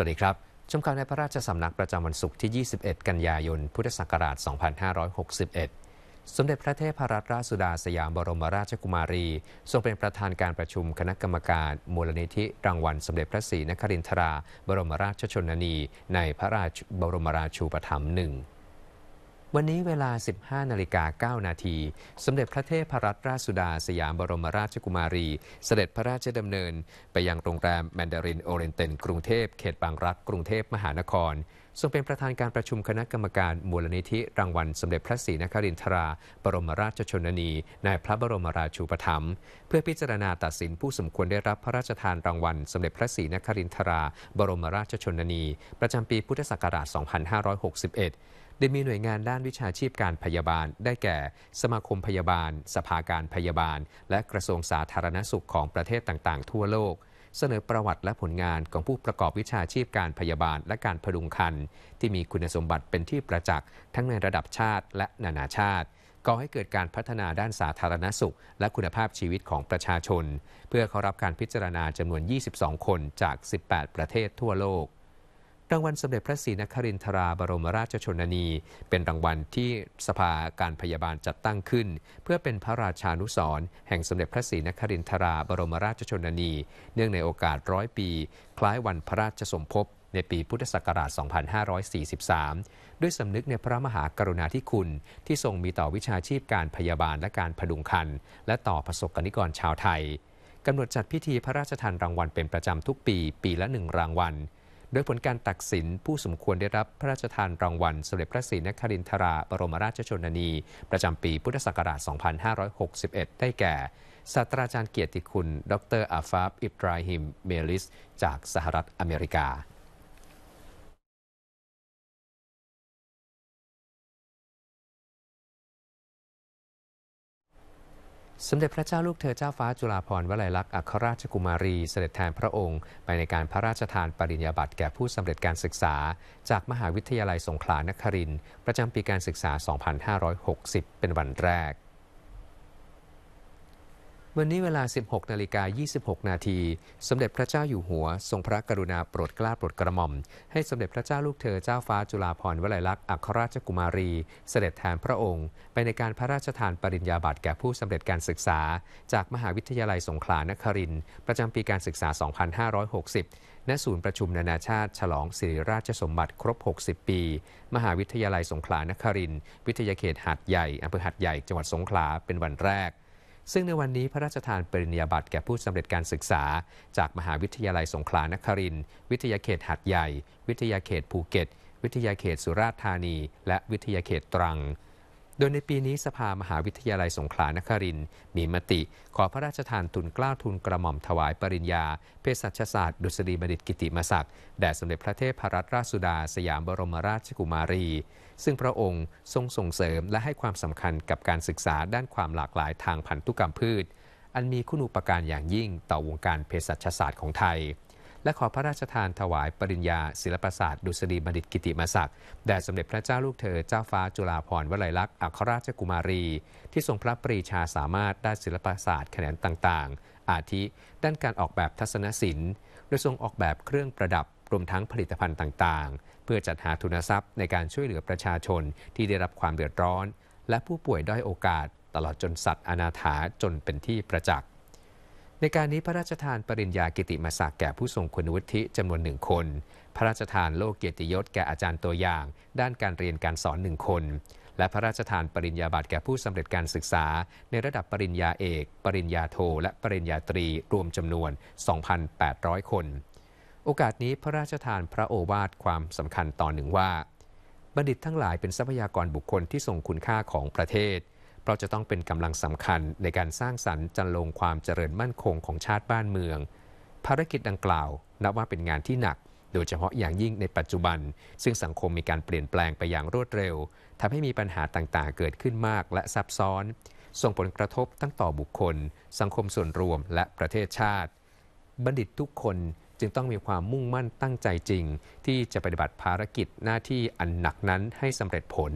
วัสดีครับ ชมข่าวในพระราชสำนักประจำวันศุกร์ที่ 21 กันยายน พุทธศักราช 2561 สมเด็จพระเทพรัตนราชสุดาสยามบรมราชกุมารี ทรงเป็นประธานการประชุมคณะกรรมการมูลนิธิรางวัล สมเด็จพระศรีนครินทราบรมราชชนนีในพระราชบรมราชูปถัมภ์หนึ่งวันนี้เวลา 15 นาฬิกา 9 นาที สมเด็จพระเทพรัตนราชสุดาสยามบรมราชกุมารี เสด็จพระราชดำเนิน ไปยังโรงแรมแมนดารินโอเรนเตนกรุงเทพเขตบางรัก กรุงเทพมหานครทรงเป็นประธานการประชุมคณะกรรมการมูลนิธิรางวัล สมเด็จพระศรีนครินทรา บรมราชชนนีในพระบรมราชูปถัมภ์เพื่อพิจารณาตัดสินผู้สมควรได้รับพระราชทานรางวัล สมเด็จพระศรีนครินทรา บรมราชชนนี ประจำปีพุทธศักราช 2561โดยมีหน่วยงานด้านวิชาชีพการพยาบาล ได้แก่ สมาคมพยาบาล สภาการพยาบาล และกระทรวงสาธารณสุขของประเทศต่างๆ ทั่วโลก เสนอประวัติและผลงานของผู้ประกอบวิชาชีพการพยาบาลและการพดุงคันที่มีคุณสมบัติเป็นที่ประจักษ์ทั้งในระดับชาติ และนานาชาติก่อให้เกิดการพัฒนาด้านสาธารณสุข และคุณภาพชีวิตของประชาชน เพื่อเข้ารับการพิจารณาจำนวน 22 คนจาก 18 ประเทศทั่วโลกรางวัลสมเด็จพระศรีนครินทราบรมราชชนนี เป็นรางวัลที่สภาการพยาบาลจัดตั้งขึ้นเพื่อเป็นพระราชานุสรแห่งสมเด็จพระศรีนครินทราบรมราชชนนี เนื่องในโอกาสร้อยปี คล้ายวันพระราชสมภพในปีพุทธศักราช 2543 ด้วยสำนึกในพระมหากรุณาธิคุณ ที่ทรงมีต่อวิชาชีพการพยาบาลและการผดุงคันและต่อประสบกนิกรชาวไทย กำหนดจัดพิธีพระราชทานรางวัลเป็นประจำทุกปี ปีละหนึ่งรางวัลโดยผลการตักสินผู้สมควรได้รับพระราชทานรางวัลสมเด็จพระศรีนครินทรา บรมราชชนนี ประจำปี พุทธศักราช 2561 ได้แก่ศาสตราจารย์เกียรติคุณ ดรอาฟาบอิบราฮิมเมลิส จากสหรัฐอเมริกาสมเด็จพระเจ้าลูกเธอเจ้าฟ้าจุฬาภรณ์วลัยลักษณ์อัครราชกุมารีเสด็จแทนพระองค์ไปในการพระราชทานปริญญาบัตรแก่ผู้สำเร็จการศึกษา จากมหาวิทยาลัยสงขลานครินทร์ประจำปีการศึกษา 2560 เป็นวันแรกวันนี้เวลา 16 นาฬิกา 26 นาที สมเด็จพระเจ้าอยู่หัว ทรงพระกรุณาโปรดเกล้าโปรดกระหม่อม ให้สมเด็จพระเจ้าลูกเธอเจ้าฟ้าจุฬาภรณ์วลัยลักษณ์ อัครราชกุมารี เสด็จแทนพระองค์ ไปในการพระราชทานปริญญาบัตรแก่ผู้สำเร็จการศึกษา จากมหาวิทยาลัยสงขลานครินทร์ ประจำปีการศึกษา 2560 ณ ศูนย์ประชุมนานาชาติฉลองสิริราชสมบัติครบ 60 ปี มหาวิทยาลัยสงขลานครินทร์ วิทยาเขตหัดใหญ่อำเภอหัดใหญ่ จังหวัดสงขลา เป็นวันแรกซึ่งในวันนี้พระราชทานปริญญาบัตรแก่ผู้สำเร็จการศึกษา จากมหาวิทยาลัยสงขลานครินทร์วิทยาเขตหัดใหญ่ วิทยาเขตภูเก็ต วิทยาเขตสุราษฎร์ธานี และวิทยาเขตตรังโดยในปีนี้สภามหาวิทยาลัยสงขลานครินมีมติ ขอพระราชทานทุนกล้าวทุนกระหม่อมถวายปริญญาเภสัชศาสตร์ดุษฎีบัณฑิตกิติมศักดิ์แด่สมเด็จพระเทพรัตนราชสุดา สยามบรมราชกุมารี ซึ่งพระองค์ทรงส่งเสริมและให้ความสำคัญกับการศึกษาด้านความหลากหลายทางพันธุกรรมพืช อันมีคุณูปการอย่างยิ่งต่อวงการเภสัชศาสตร์ของไทยและขอพระราชทานถวายปริญญาศิลปศาสตร์ดุษฎีบัณฑิตกิติมศักดิ์แด่สมเด็จพระเจ้าลูกเธอเจ้าฟ้าจุฬาภรณ์วลัยลักษณ์ อัครราชกุมารี ที่ทรงพระปรีชาสามารถด้านศิลปศาสตร์แขนงต่างๆ อาทิด้านการออกแบบทัศนศิลป์โดยทรงออกแบบเครื่องประดับ รวมทั้งผลิตภัณฑ์ต่าง ๆ เพื่อจัดหาทุนทรัพย์ในการช่วยเหลือประชาชนที่ได้รับความเดือดร้อน และผู้ป่วยด้อยโอกาสตลอดจนสัตว์อนาถาจนเป็นที่ประจักษ์ในการนี้พระราชทานปริญญากิติมศักดิ์แก่ผู้ทรงคุณวุฒิจำนวนหนึ่งคน พระราชทานโลกเกียรติยศแก่อาจารย์ตัวอย่างด้านการเรียนการสอนหนึ่งคน และพระราชทานปริญญาบัตรแก่ผู้สำเร็จการศึกษา ในระดับปริญญาเอก ปริญญาโทและปริญญาตรีรวมจำนวน 2,800 คน โอกาสนี้พระราชทานพระโอวาทความสำคัญตอนหนึ่งว่า บัณฑิตทั้งหลายเป็นทรัพยากรบุคคลที่ทรงคุณค่าของประเทศเพราะจะต้องเป็นกำลังสำคัญในการสร้างสรรค์จันลงความเจริญมั่นคงของชาติบ้านเมือง ภารกิจดังกล่าวนับว่าเป็นงานที่หนักโดยเฉพาะอย่างยิ่งในปัจจุบัน ซึ่งสังคมมีการเปลี่ยนแปลงไปอย่างรวดเร็วทำให้มีปัญหาต่างๆเกิดขึ้นมากและซับซ้อน ส่งผลกระทบตั้งต่อบุคคล สังคมส่วนรวมและประเทศชาติ บัณฑิตทุกคนจึงต้องมีความมุ่งมั่นตั้งใจจริง ที่จะปฏิบัติภารกิจหน้าที่อันหนักนั้นให้สำเร็จผล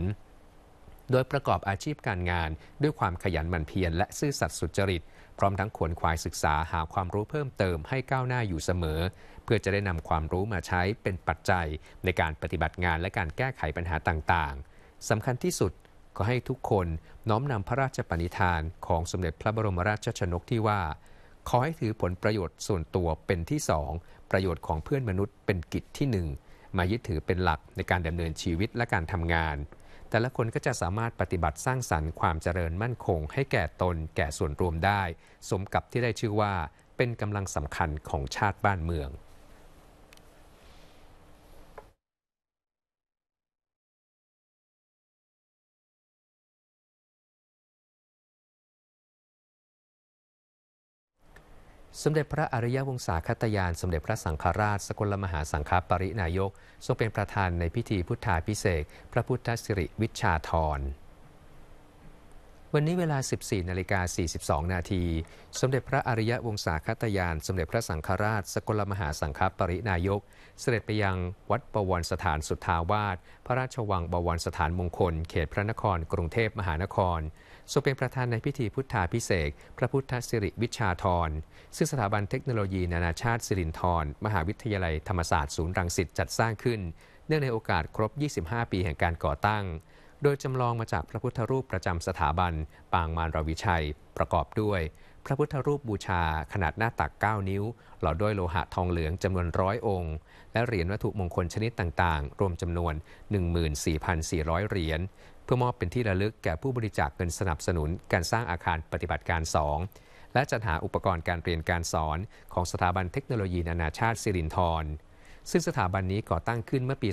โดยประกอบอาชีพการงาน ด้วยความขยันหมั่นเพียรและซื่อสัตย์สุจริต พร้อมทั้งขวนขวายศึกษา หาความรู้เพิ่มเติมให้ก้าวหน้าอยู่เสมอ เพื่อจะได้นำความรู้มาใช้เป็นปัจจัยในการปฏิบัติงานและการแก้ไขปัญหาต่างๆสำคัญที่สุดก็ให้ทุกคนน้อมนำพระราชปณิธานของสมเด็จพระบรมราชชนกที่ว่าขอให้ถือผลประโยชน์ส่วนตัวเป็นที่สองประโยชน์ของเพื่อนมนุษย์เป็นกิจที่หนึ่งมายึดถือเป็นหลักในการดำเนินชีวิตและการทำงานแต่ละคนก็จะสามารถปฏิบัติสร้างสรรค์ความเจริญมั่นคงให้แก่ตนแก่ส่วนรวมได้ สมกับที่ได้ชื่อว่าเป็นกำลังสำคัญของชาติบ้านเมืองสมเด็จพระอริยวงศาคตยาน สมเด็จพระสังฆราช สกลมหาสังฆปรินายก ทรงเป็นประธานในพิธีพุทธาพิเศษ พระพุทธสิริวิชาธร วันนี้เวลา 14นาฬิกา42นาที สมเด็จพระอริยวงศาคตยาน สมเด็จพระสังฆราช สกลมหาสังฆปรินายก เสด็จไปยังวัดประวรสถานสุทธาวาส พระราชวังบวรสถานมงคล เขตพระนคร กรุงเทพมหานครทรงเป็นประธานในพิธีพุทธาพิเศษพระพุทธสิริวิชาธรซึ่งสถาบันเทคโนโลยีนานาชาติสิรินธร มหาวิทยาลัยธรรมศาสตร์ศูนย์รังสิตจัดสร้างขึ้น เนื่องในโอกาสครบ 25 ปีแห่งการก่อตั้ง โดยจำลองมาจากพระพุทธรูปประจำสถาบันปางมารวิชัย ประกอบด้วย พระพุทธรูปบูชาขนาดหน้าตัก 9 นิ้วหล่อด้วยโลหะทองเหลืองจำนวนร้อยองค์ และเหรียญวัตถุมงคลชนิดต่างๆ รวมจำนวน 14,400 เหรียญเพื่อมอบเป็นที่ระลึกแก่ผู้บริจาคเงินสนับสนุนการสร้างอาคารปฏิบัติการ 2 และจัดหาอุปกรณ์การเรียนการสอนของสถาบันเทคโนโลยีนานาชาติสิรินธรซึ่งสถาบันนี้ก่อตั้งขึ้นเมื่อปี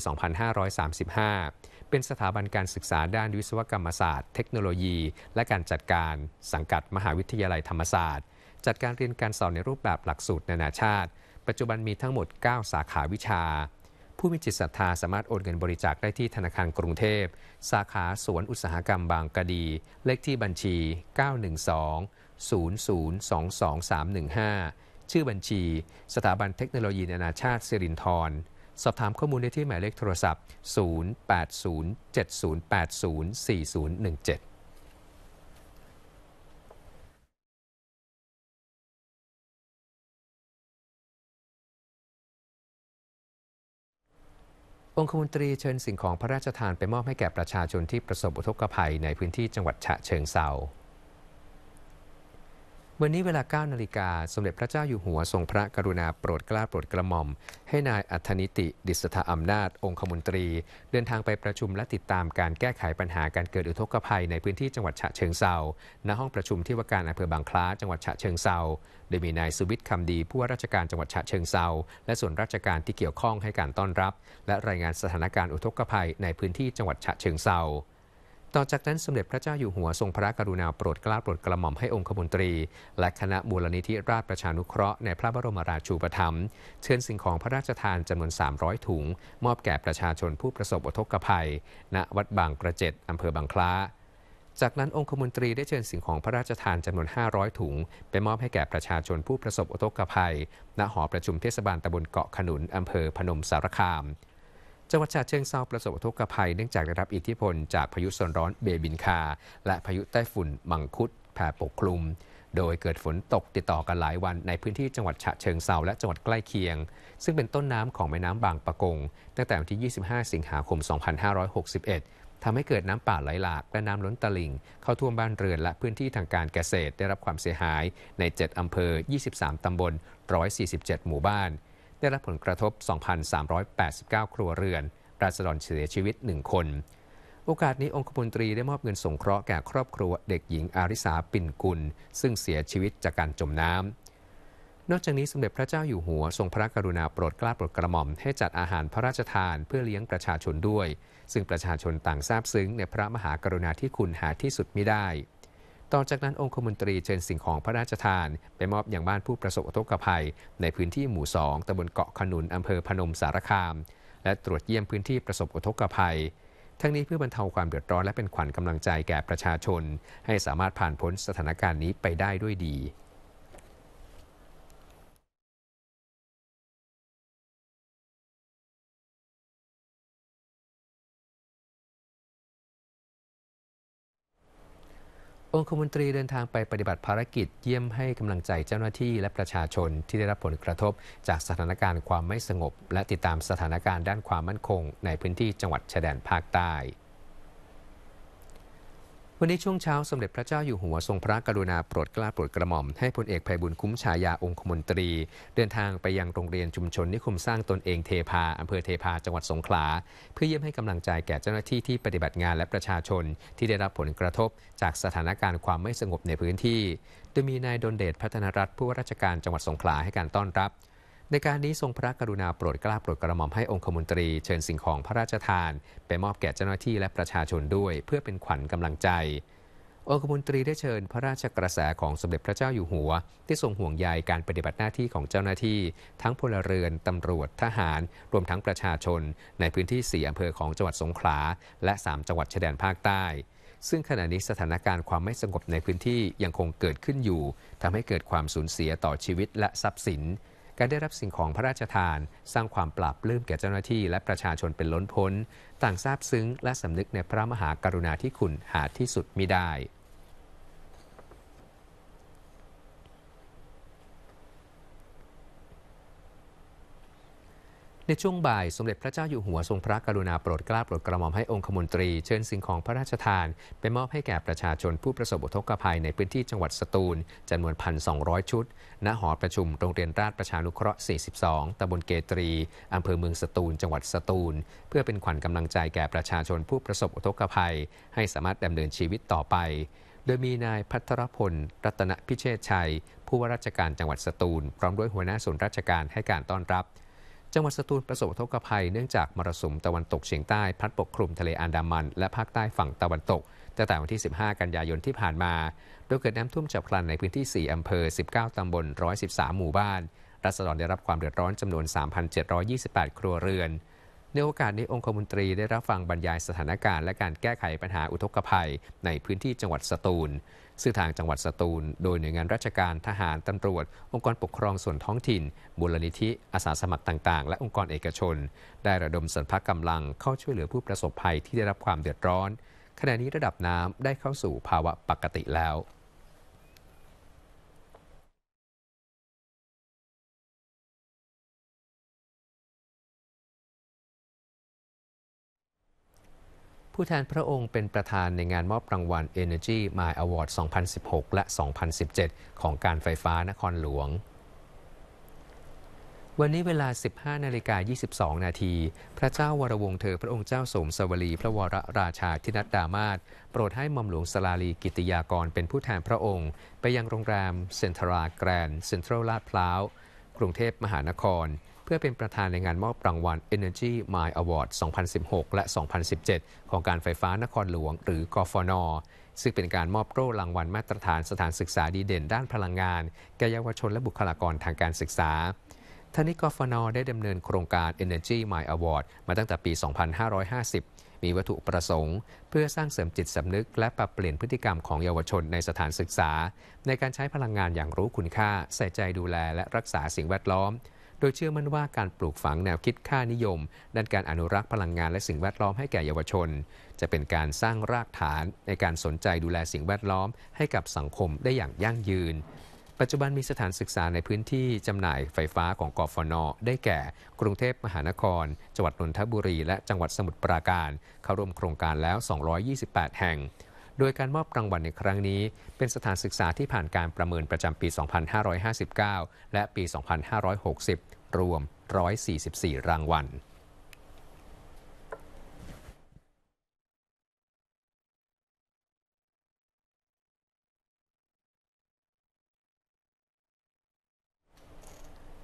2535 เป็นสถาบันการศึกษาด้านวิศวกรรมศาสตร์ เทคโนโลยี และการจัดการสังกัดมหาวิทยาลัยธรรมศาสตร์ จัดการเรียนการสอนในรูปแบบหลักสูตรนานาชาติ ปัจจุบันมีทั้งหมด 9 สาขาวิชาผู้มีจิตศรัทธาสามารถโอนเงินบริจาคได้ที่ธนาคารกรุงเทพ สาขาสวนอุตสาหกรรมบางกะดี เลขที่บัญชี 912 0022315 ชื่อบัญชีสถาบันเทคโนโลยีนานาชาติสิรินทรสอบถามข้อมูลได้ที่หมายเลขโทรศัพท์ 0807080417องคมนตรีเชิญสิ่งของพระราชทานไปมอบให้แก่ประชาชนที่ประสบอุทกภัยในพื้นที่จังหวัดฉะเชิงเซาวันนี้เวลา9นาฬิกาสมเด็จพระเจ้าอยู่หัวทรงพระกรุณาโปรดเกล้าโปรดกระหม่อม ให้นายอัธนิติ ดิษฐาอำนาจองคมนตรี เดินทางไปประชุมและติดตามการแก้ไขปัญหาการเกิดอุทกภัยในพื้นที่จังหวัดฉะเชิงเซาณห้องประชุมที่ว่าการอำเภอบางคล้าจังหวัดฉะเชิงเซาโดยมีนายสุวิทย์คำดี ผู้ว่าราชการจังหวัดฉะเชิงเซาและส่วนราชการที่เกี่ยวข้องให้การต้อนรับ และรายงานสถานการณ์อุทกภัยในพื้นที่จังหวัดฉะเชิงเซาต่อจากนั้นสมเด็จพระเจ้าอยู่หัวทรงพระกรุณาโปรดเกล้าโปรดกระหม่อมให้องคมนตรี และคณะบูรนิธิราชประชานุเคราะห์ในพระบรมราชูปถัมภ์เชิญสิ่งของพระราชทานจำนวน 300 ถุง มอบแก่ประชาชนผู้ประสบอุทกภัย ณวัดบางกระเจ็ดอำเภอบางคล้า จากนั้นองคมนตรีได้เชิญสิ่งของพระราชทานจำนวน 500 ถุงไปมอบให้แก่ประชาชนผู้ประสบอุทกภัย ณหอประชุมเทศบาลตำบลเกาะขนุนอำเภอพนมสารคามจังหวัดฉะเชิงเซาประสบทุทกภัยเนื่องจากได้รับอิทธิพลจากพายุโซนร้อนเบบินคาและพายุใต้ฝุ่นมังคุดแผ่ปกคลุมโดยเกิดฝนตกติดต่อกันหลายวันในพื้นที่จังหวัดฉะเชิงเซาและจังหวัดใกล้เคียงซึ่งเป็นต้นน้ำของแม่น้ำบางปะกงตั้งแต่วันที่ 25 สิงหาคม 2561 ทำให้เกิดน้ำป่าไหลหลากและน้ำล้นตลิ่งเข้าท่วมบ้านเรือนและพื้นที่ทางการเกษตรได้รับความเสียหายใน 7 อำเภอ 23 ตำบล 147 หมู่บ้านได้รับผลกระทบ 2,389 ครัวเรือน ราษฎรเสียชีวิต 1 คน โอกาสนี้องคมนตรีได้มอบเงินสงเคราะห์แก่ครอบครัวเด็กหญิงอาริสาปิ่นกุล ซึ่งเสียชีวิตจากการจมน้ำนอกจากนี้สมเด็จพระเจ้าอยู่หัว ทรงพระกรุณาโปรดเกล้าโปรดกระหม่อมให้จัดอาหารพระราชทานเพื่อเลี้ยงประชาชนด้วย ซึ่งประชาชนต่างซาบซึ้งในพระมหากรุณาธิคุณหาที่สุดมิได้ต่อจากนั้นองคมนตรีเชิญสิ่งของพระราชทาน ไปมอบอย่างบ้านผู้ประสบอุทกภัย ในพื้นที่หมู่สองตำบลเกาะขนุนอำเภอพนมสารคาม และตรวจเยี่ยมพื้นที่ประสบอุทกภัย ทั้งนี้เพื่อบรรเทาความเดือดร้อนและเป็นขวัญกำลังใจแก่ประชาชน ให้สามารถผ่านพ้นสถานการณ์นี้ไปได้ด้วยดีองคมนตรีเดินทางไปปฏิบัติภารกิจเยี่ยมให้กำลังใจเจ้าหน้าที่และประชาชนที่ได้รับผลกระทบจากสถานการณ์ความไม่สงบและติดตามสถานการณ์ด้านความมั่นคงในพื้นที่จังหวัดชายแดนภาคใต้วันนี้ช่วงเช้า สมเด็จพระเจ้าอยู่หัวทรงพระกรุณา โปรดเกล้าโปรดกระหม่อม ให้พลเอกไพบุญคุ้มฉายาองคมนตรี เดินทางไปยังโรงเรียนชุมชนนิคมสร้างตนเองเทพา อำเภอเทพาจังหวัดสงขลา เพื่อเยี่ยมให้กำลังใจแก่เจ้าหน้าที่ที่ปฏิบัติงานและประชาชนที่ได้รับผลกระทบ จากสถานการณ์ความไม่สงบในพื้นที่โดยมีนายดนเดชพัฒนรัตน์ผู้ว่าราชการจังหวัดสงขลาให้การต้อนรับในการนี้ทรงพระกรุณาโปรดกล้าโปรดกระหม่อมให้องคมนตรีเชิญสิ่งของพระราชทาน ไปมอบแก่เจ้าหน้าที่และประชาชนด้วยเพื่อเป็นขวัญกำลังใจ องคมนตรีได้เชิญพระราชกระแสของสมเด็จพระเจ้าอยู่หัว ที่ทรงห่วงใยการปฏิบัติหน้าที่ของเจ้าหน้าที่ทั้งพลเรือนตำรวจทหาร รวมทั้งประชาชนในพื้นที่สี่อำเภอของจังหวัดสงขลาและ 3 จังหวัดชายแดนภาคใต้ ซึ่งขณะนี้สถานการณ์ความไม่สงบในพื้นที่ยังคงเกิดขึ้นอยู่ทำให้เกิดความสูญเสียต่อชีวิตและทรัพย์สินการได้รับสิ่งของพระราชทาน สร้างความปราบปลื้มแก่เจ้าหน้าที่และประชาชนเป็นล้นพ้น ต่างซาบซึ้งและสำนึกในพระมหากรุณาธิคุณหาที่สุดมิได้ในช่วงบ่ายสมเด็จพระเจ้าอยู่หัวทรงพระกรุณาโปรดเกล้าโปรดกระหม่อมให้องคมนตรีเชิญสิ่งของพระราชทาน ไปมอบให้แก่ประชาชนผู้ประสบอุทกภัยในพื้นที่จังหวัดสตูลจำนวน 1,200 ชุดณหอประชุมโรงเรียนราชประชานุเคราะห์ 42ตำบลเกตรี อำเภอเมืองสตูล จังหวัดสตูล เพื่อเป็นขวัญกำลังใจแก่ประชาชนผู้ประสบอุทกภัย ให้สามารถดำเนินชีวิตต่อไป โดยมีนายพัทรพลรัตนพิเชษชัย ผู้ว่าราชการจังหวัดสตูล พร้อมด้วยหัวหน้าส่วนราชการให้การต้อนรับจังหวัดสตูลประสบอุทกภัยเนื่องจากมรสุมตะวันตกเฉียงใต้พัดปกคลุมทะเลอันดามันและภาคใต้ฝั่งตะวันตกตั้งแต่วันที่ 15 กันยายนที่ผ่านมา โดยเกิดน้ำท่วมฉับพลันในพื้นที่ 4อำเภอ 19 ตำบล113 หมู่บ้านรัศดรได้รับความเดือดร้อนจำนวน 3,728 ครัวเรือน ในโอกาสนี้องคมนตรีได้รับฟังบรรยายสถานการณ์และการแก้ไขปัญหาอุทกภัยในพื้นที่จังหวัดสตูลซึ่งทางจังหวัดสตูล โดยหน่วยงานราชการทหาร ตำรวจ องค์กรปกครองส่วนท้องถิ่นมูลนิธิอาสาสมัครต่าง ๆ และองค์กรเอกชน ได้ระดมสรรพกำลังเข้าช่วยเหลือผู้ประสบภัยที่ได้รับความเดือดร้อน ขณะนี้ระดับน้ำได้เข้าสู่ภาวะปกติแล้วผู้แทนพระองค์เป็นประธานในงานมอบรางวัล Energy m y Award 2016 และ 2017 ของการไฟฟ้านครหลวง วันนี้เวลา 15 นาฬิกา 22 นาที พระเจ้าวรวงเธอพระองค์เจ้าสมสวรีพระวรราชาธินัดดามาศโปรดให้มอมหลวงสลาลีกิติยากรเป็นผู้แทนพระองค์ ไปยังโรงแรมเซ็นทราแกรนด์เซ็นทรัลลาดพร้าว กรุงเทพมหานครพื่อเป็นประธานในงานมอบรางวัล Energy Mile Award 2016 และ 2017 ของการไฟฟ้านครหลวง หรือ กฟน ซึ่งเป็นการมอบโล่รางวัลมาตรฐานสถานศึกษาดีเด่นด้านพลังงาน แก่เยาวชนและบุคลากรทางการศึกษาทนิกฟน ได้ดำเนินโครงการ Energy Mile Award มาตั้งแต่ปี 2550 มีวัตถุประสงค์ เพื่อสร้างเสริมจิตสำนึกและปรับเปลี่ยนพฤติกรรมของเยาวชนในสถานศึกษา ในการใช้พลังงานอย่างรู้คุณค่าใส่ใจดูแล และรักษาสิ่งแวดล้อมโดยเชื่อมั่นว่าการปลูกฝังแนวคิดค่านิยม ด้านการอนุรักษ์พลังงานและสิ่งแวดล้อมให้แก่เยาวชน จะเป็นการสร้างรากฐานในการสนใจดูแลสิ่งแวดล้อมให้กับสังคมได้อย่างยั่งยืน ปัจจุบันมีสถานศึกษาในพื้นที่จำหน่ายไฟฟ้าของกฟน ได้แก่กรุงเทพมหานคร จังหวัดนนทบุรีและจังหวัดสมุทรปราการ เข้าร่วมโครงการแล้ว 228 แห่งโดยการมอบรางวัลในครั้งนี้ เป็นสถานศึกษาที่ผ่านการประเมินประจำปี 2559 และปี 2560 รวม 144 รางวัล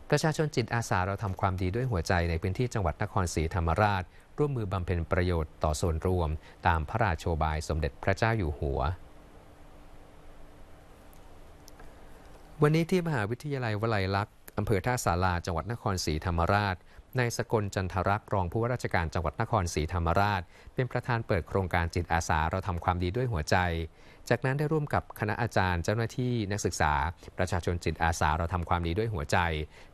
ประชาชนจิตอาสาเราทำความดีด้วยหัวใจในพื้นที่จังหวัดนครศรีธรรมราชร่วมมือบำเพ็ญประโยชน์ต่อส่วนรวมตามพระราชโอบายสมเด็จพระเจ้าอยู่หัว วันนี้ที่มหาวิทยาลัยวลัยลักษณ์อำเภอท่าสาราจังหวัดนครศรีธรรมราชนายสกลจันทรักรองผู้ว่าราชการจังหวัดนครศรีธรรมราช เป็นประธานเปิดโครงการจิตอาสาเราทำความดีด้วยหัวใจ จากนั้นได้ร่วมกับคณะอาจารย์เจ้าหน้าที่นักศึกษา ประชาชนจิตอาสาเราทำความดีด้วยหัวใจ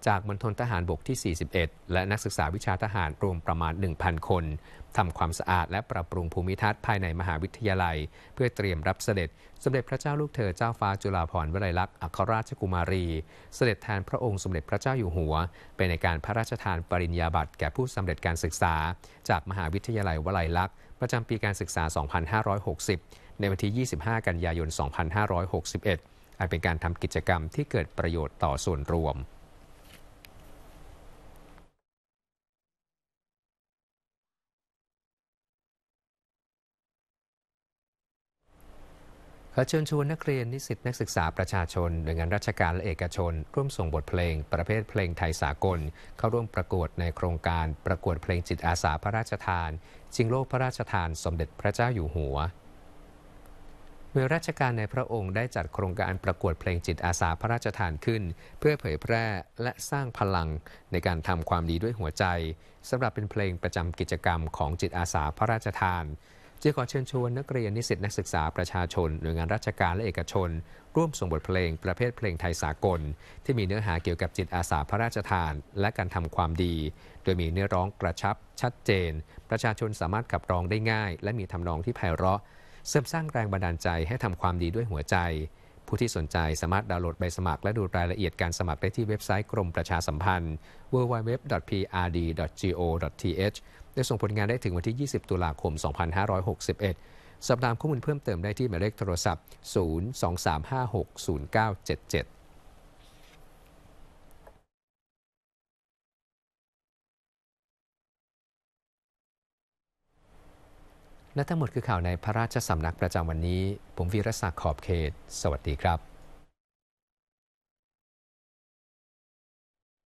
จากมณฑลทหารบกที่ 41 และนักศึกษาวิชาทหารรวมประมาณ 1,000 คนทำความสะอาดและปรับปรุงภูมิทัศน์ภายในมหาวิทยาลัย เพื่อเตรียมรับเสด็จสมเด็จพระเจ้าลูกเธอเจ้าฟ้าจุฬาภรณ์วลัยลักษณ์อัครราชกุมารี เสด็จแทนพระองค์สมเด็จพระเจ้าอยู่หัว เป็นในการพระราชทานปริญญาบัตรแก่ผู้สำเร็จการศึกษา จากมหาวิทยาลัยวลัยลักษณ์ประจำปีการศึกษา 2560 ในวันที่ 25 กันยายน 2561อันเป็นการทำกิจกรรมที่เกิดประโยชน์ต่อส่วนรวมขอเชิญชวนนักเรียนนิสิตนักศึกษาประชาชนหน่วยงานราชการและเอกชน ร่วมส่งบทเพลงประเภทเพลงไทยสากลเข้าร่วมประกวดในโครงการ ประกวดเพลงจิตอาสาพระราชทาน จิงโลกพระราชทานสมเด็จพระเจ้าอยู่หัวมื่วราชการในพระองค์ได้จัดโครงการประกวดเพลงจิตอาสาพระราชทานขึ้น เพื่อเผยแพร่และสร้างพลังในการทำความดีด้วยหัวใจสำหรับเป็นเพลงประจำกิจกรรมของจิตอาสาพระราชทานจึงขอเชิญชวนนักเรียนนิสิตนักศึกษาประชาชนหน่วยงานราชการและเอกชน ร่วมส่งบทเพลง ประเภทเพลงไทยสากล ที่มีเนื้อหาเกี่ยวกับจิตอาสาพระราชทาน และการทำความดี โดยมีเนื้อร้องกระชับ ชัดเจน ประชาชนสามารถขับร้องได้ง่าย และมีทำนองที่ไพเราะ เสริมสร้างแรงบันดาลใจให้ทำความดีด้วยหัวใจ ผู้ที่สนใจสามารถดาวน์โหลดใบสมัครและดูรายละเอียดการสมัครได้ที่เว็บไซต์กรมประชาสัมพันธ์ www.prd.go.th ได้ส่งผลงานได้ถึงวันที่ 20 ตุลาคม 2561 สอบถามข้อมูลเพิ่มเติมได้ที่หมายเลขโทรศัพท์ 023560977และทั้งหมดคือข่าวในพระราชสำนักประจำวันนี้ ผมวีรศักดิ์ ขอบเขต สวัสดีครับ